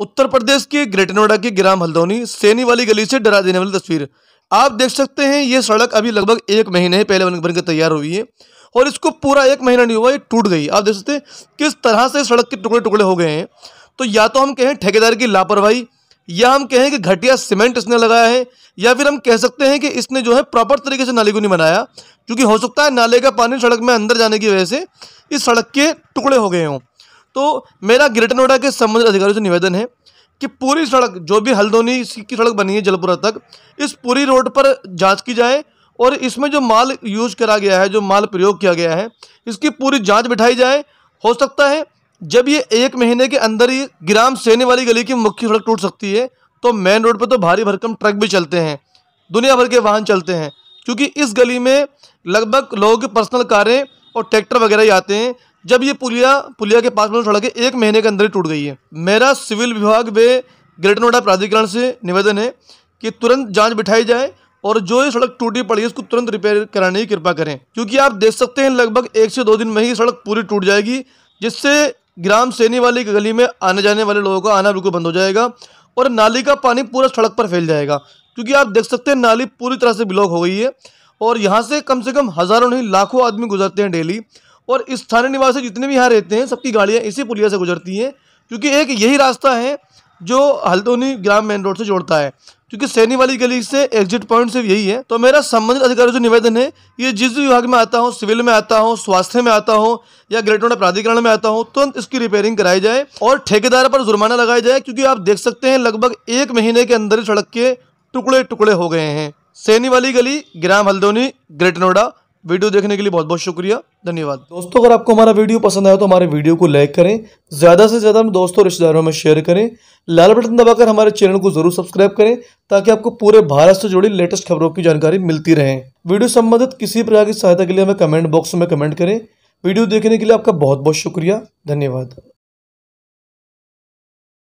उत्तर प्रदेश के ग्रेटर नोएडा के ग्राम हल्दौनी सेनी वाली गली से डरा देने वाली तस्वीर आप देख सकते हैं ये सड़क अभी लगभग एक महीने पहले बन बनकर तैयार हुई है और इसको पूरा एक महीना नहीं हुआ ये टूट गई आप देख सकते हैं किस तरह से सड़क के टुकड़े टुकड़े हो गए हैं तो या तो हम कहें ठेकेदार की लापरवाही या हम कहें कि घटिया सीमेंट इसने लगाया है या फिर हम कह सकते हैं कि इसने जो है प्रॉपर तरीके से नाले को नहीं बनाया क्योंकि हो सकता है नाले का पानी सड़क में अंदर जाने की वजह से इस सड़क के टुकड़े हो गए हों तो मेरा ग्रेटर नोएडा के संबंधित अधिकारियों से निवेदन है कि पूरी सड़क जो भी हल्दोनी की सड़क बनी है जलपुरा तक इस पूरी रोड पर जांच की जाए और इसमें जो माल यूज करा गया है जो माल प्रयोग किया गया है इसकी पूरी जांच बिठाई जाए हो सकता है जब ये एक महीने के अंदर ही ग्राम सेने वाली गली की मुख्य सड़क टूट सकती है तो मेन रोड पर तो भारी भरकम ट्रक भी चलते हैं दुनिया भर के वाहन चलते हैं क्योंकि इस गली में लगभग लोग पर्सनल कारें और ट्रैक्टर वगैरह ही आते हैं जब ये पुलिया पुलिया के पास मिनट सड़क एक महीने के अंदर ही टूट गई है मेरा सिविल विभाग वे ग्रेटर नोएडा प्राधिकरण से निवेदन है कि तुरंत जांच बिठाई जाए और जो ये सड़क टूटी पड़ी है उसको तुरंत रिपेयर कराने की कृपा करें क्योंकि आप देख सकते हैं लगभग एक से दो दिन में ही सड़क पूरी टूट जाएगी जिससे ग्राम सेनी वाली गली में आने जाने वाले लोगों का आना बिल्कुल बंद हो जाएगा और नाली का पानी पूरा सड़क पर फैल जाएगा क्योंकि आप देख सकते हैं नाली पूरी तरह से ब्लॉक हो गई है और यहाँ से कम से कम हज़ारों नहीं लाखों आदमी गुजरते हैं डेली और इस थाने निवासी जितने भी यहाँ रहते हैं सबकी गाड़ियाँ इसी पुलिया से गुजरती हैं क्योंकि एक यही रास्ता है जो हल्दोनी ग्राम मेन रोड से जोड़ता है क्योंकि सैनी वाली गली से एग्जिट पॉइंट से यही है तो मेरा संबंधित अधिकारी जो निवेदन है ये जिस भी विभाग में आता हो सिविल में आता हो स्वास्थ्य में आता हो या ग्रेट नोडा प्राधिकरण में आता हो तुरंत इसकी रिपेयरिंग कराई जाए और ठेकेदार पर जुर्माना लगाया जाए क्योंकि आप देख सकते हैं लगभग एक महीने के अंदर सड़क के टुकड़े टुकड़े हो गए हैं सैनी वाली गली ग्राम हल्दोनी ग्रेटर नोडा वीडियो देखने के लिए बहुत बहुत शुक्रिया धन्यवाद दोस्तों अगर आपको हमारा वीडियो पसंद आया तो हमारे वीडियो को लाइक करें ज़्यादा से ज़्यादा दोस्तों रिश्तेदारों में शेयर करें लाल बटन दबाकर हमारे चैनल को जरूर सब्सक्राइब करें ताकि आपको पूरे भारत से जुड़ी लेटेस्ट खबरों की जानकारी मिलती रहे वीडियो संबंधित किसी प्रकार की सहायता के लिए हमें कमेंट बॉक्स में कमेंट करें वीडियो देखने के लिए आपका बहुत बहुत शुक्रिया धन्यवाद